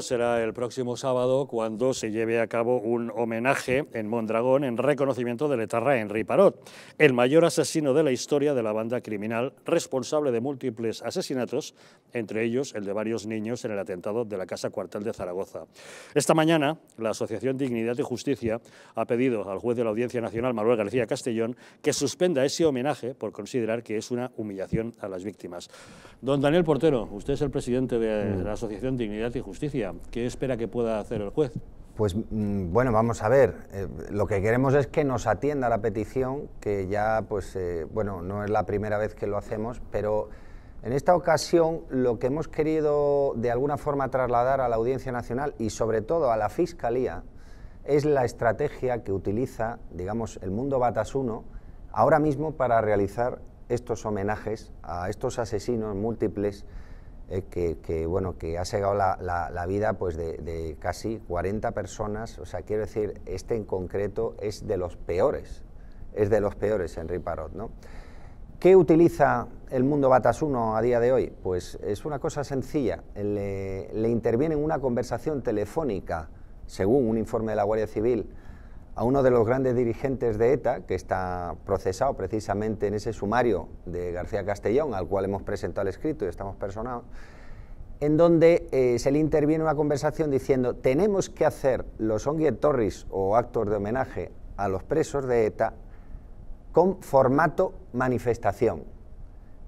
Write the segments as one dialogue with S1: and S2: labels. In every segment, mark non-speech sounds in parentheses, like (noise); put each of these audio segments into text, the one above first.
S1: será el próximo sábado cuando se lleve a cabo un homenaje en Mondragón en reconocimiento de Letarra Henry Parot, el mayor asesino de la historia de la banda criminal responsable de múltiples asesinatos, entre ellos el de varios niños en el atentado de la Casa Cuartel de Zaragoza. Esta mañana, la Asociación Dignidad y Justicia ha pedido al juez de la Audiencia Nacional, Manuel García Castellón, que suspenda ese homenaje por considerar que es una humillación a las víctimas. Don Daniel Portero, usted es el presidente de la Asociación Dignidad y Justicia. ¿Qué espera que pueda hacer el juez?
S2: Pues mm, bueno, vamos a ver. Eh, lo que queremos es que nos atienda la petición, que ya, pues, eh, bueno, no es la primera vez que lo hacemos, pero en esta ocasión lo que hemos querido de alguna forma trasladar a la Audiencia Nacional y sobre todo a la Fiscalía es la estrategia que utiliza, digamos, el mundo batasuno ahora mismo para realizar estos homenajes a estos asesinos múltiples eh, que, bueno, que ha segado la, vida pues de, casi 40 personas. O sea, quiero decir, este en concreto es de los peores, es de los peores, Henry Parot. ¿no? ¿Qué utiliza el mundo Batasuno a día de hoy? Pues es una cosa sencilla. Le, le interviene en una conversación telefónica, según un informe de la Guardia Civil, a uno de los grandes dirigentes de ETA, que está procesado precisamente en ese sumario de García Castellón, al cual hemos presentado el escrito y estamos personados, en donde eh, se le interviene una conversación diciendo tenemos que hacer los torres o actos de homenaje a los presos de ETA con formato manifestación,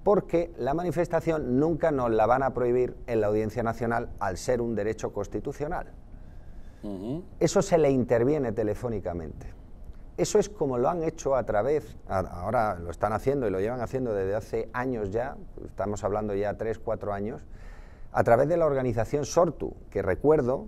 S2: porque la manifestación nunca nos la van a prohibir en la Audiencia Nacional al ser un derecho constitucional. Eso se le interviene telefónicamente. Eso es como lo han hecho a través, ahora lo están haciendo y lo llevan haciendo desde hace años ya, estamos hablando ya tres, cuatro años, a través de la organización SORTU, que recuerdo,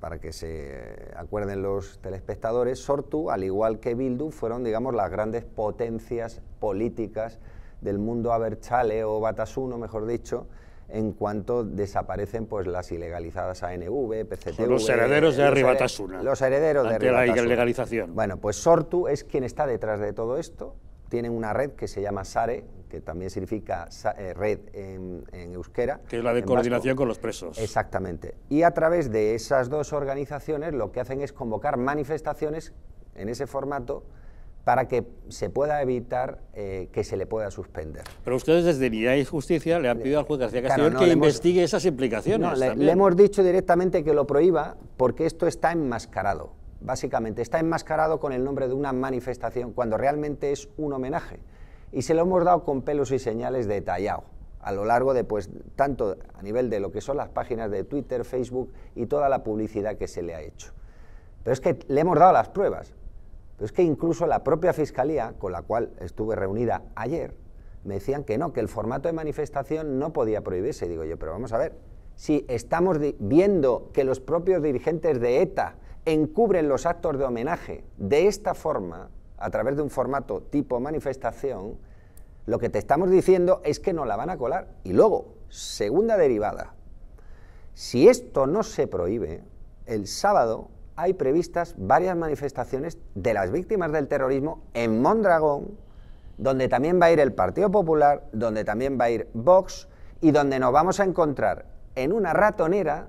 S2: para que se acuerden los telespectadores, SORTU, al igual que Bildu, fueron digamos, las grandes potencias políticas del mundo Aberchale o Batasuno, mejor dicho, en cuanto desaparecen pues las ilegalizadas ANV, PCTV... Los herederos de Arribatasuna. Los herederos de Arribatasuna. la ilegalización. Bueno, pues Sortu es quien está detrás de todo esto. Tienen una red que se llama SARE, que también significa eh, red en, euskera. Que es la de coordinación con los presos. Exactamente. Y a través de esas dos organizaciones lo que hacen es convocar manifestaciones en ese formato para que se pueda evitar eh, que se le pueda suspender. Pero
S1: ustedes desde Unidad y Justicia le han pedido al juez García Castellón que investigue esas implicaciones. le, le, hemos
S2: dicho directamente que lo prohíba porque esto está enmascarado, básicamente. Está enmascarado con el nombre de una manifestación cuando realmente es un homenaje. Y se lo hemos dado con pelos y señales detallado a lo largo de, pues, tanto a nivel de lo que son las páginas de Twitter, Facebook y toda la publicidad que se le ha hecho. Pero es que le hemos dado las pruebas. Pero es que incluso la propia Fiscalía, con la cual estuve reunida ayer, me decían que no, que el formato de manifestación no podía prohibirse. Digo yo, pero vamos a ver, si estamos viendo que los propios dirigentes de ETA encubren los actos de homenaje de esta forma, a través de un formato tipo manifestación, lo que te estamos diciendo es que no la van a colar. Y luego, segunda derivada, si esto no se prohíbe, el sábado hay previstas varias manifestaciones de las víctimas del terrorismo en Mondragón, donde también va a ir el Partido Popular, donde también va a ir Vox y donde nos vamos a encontrar en una ratonera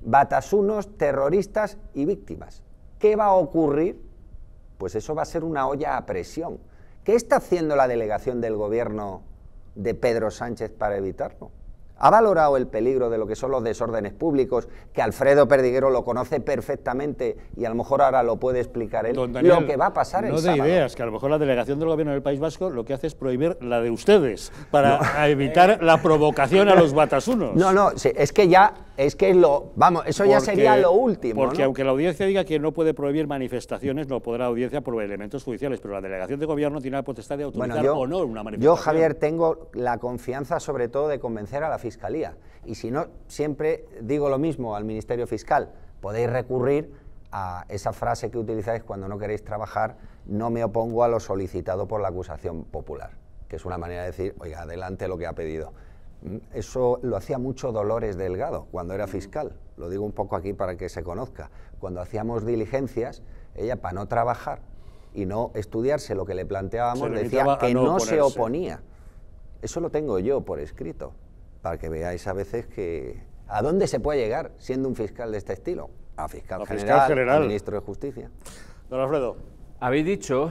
S2: batasunos, terroristas y víctimas. ¿Qué va a ocurrir? Pues eso va a ser una olla a presión. ¿Qué está haciendo la delegación del gobierno de Pedro Sánchez para evitarlo? ha valorado el peligro de lo que son los desórdenes públicos, que Alfredo Perdiguero lo conoce perfectamente y a lo mejor ahora lo puede explicar él, lo que va a pasar no el sábado. No de ideas,
S1: que a lo mejor la delegación del gobierno del País Vasco lo que hace es prohibir la de ustedes para evitar la provocación
S2: a los batasunos. (laughs) No, no, es que ya es que lo, vamos, eso ya sería lo último. Porque
S1: aunque la audiencia diga que no puede prohibir manifestaciones, no podrá audiencia por elementos judiciales, pero la delegación de gobierno tiene la potestad de autorizar yo, o no
S2: una manifestación. Yo, Javier, tengo la confianza sobre todo de convencer a la Fiscalía. Y si no, siempre digo lo mismo al Ministerio Fiscal, podéis recurrir a esa frase que utilizáis cuando no queréis trabajar, no me opongo a lo solicitado por la acusación popular, que es una manera de decir, oiga, adelante lo que ha pedido. Eso lo hacía mucho Dolores Delgado cuando era mm. fiscal, lo digo un poco aquí para que se conozca. Cuando hacíamos diligencias, ella para no trabajar y no estudiarse lo que le planteábamos decía que no, se oponía. Eso lo tengo yo por escrito, para que veáis a veces que a dónde se puede llegar siendo un fiscal de este estilo. A fiscal, general, ministro de Justicia.
S1: Don Alfredo. Habéis dicho